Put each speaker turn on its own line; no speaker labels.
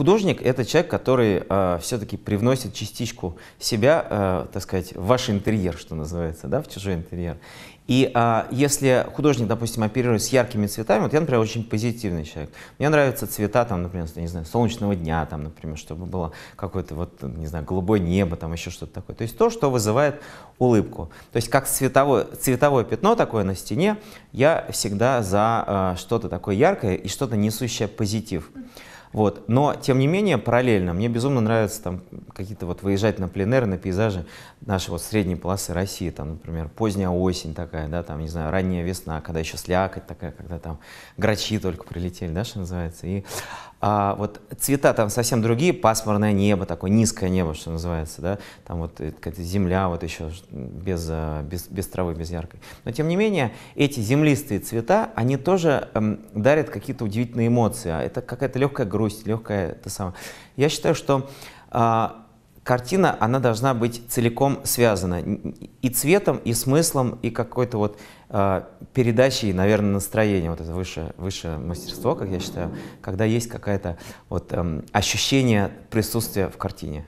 художник — это человек, который э, все-таки привносит частичку себя, э, так сказать, в ваш интерьер, что называется, да, в чужой интерьер. И э, если художник, допустим, оперирует с яркими цветами, вот я, например, очень позитивный человек. Мне нравятся цвета, там, например, не знаю, солнечного дня, там, например, чтобы было какое-то, вот, не знаю, голубое небо, там, еще что-то такое. То есть то, что вызывает улыбку. То есть как цветовое, цветовое пятно такое на стене, я всегда за э, что-то такое яркое и что-то несущее позитив. Вот. Но, тем не менее, параллельно, мне безумно нравится там какие-то вот выезжать на пленеры, на пейзажи нашей вот средней полосы России, там, например, поздняя осень такая, да, там, не знаю, ранняя весна, когда еще слякоть такая, когда там грачи только прилетели, да, что называется, и а вот цвета там совсем другие, пасмурное небо, такое низкое небо, что называется, да, там вот э, какая-то земля вот еще без, а, без, без травы, без яркой. Но тем не менее, эти землистые цвета, они тоже эм, дарят какие-то удивительные эмоции. А это какая-то легкая грусть, легкая это самое. Я считаю, что э, картина, она должна быть целиком связана и цветом, и смыслом, и какой-то вот э, передачей, наверное, настроения. Вот это высшее, высшее мастерство, как я считаю, когда есть какое-то вот, э, ощущение присутствия в картине.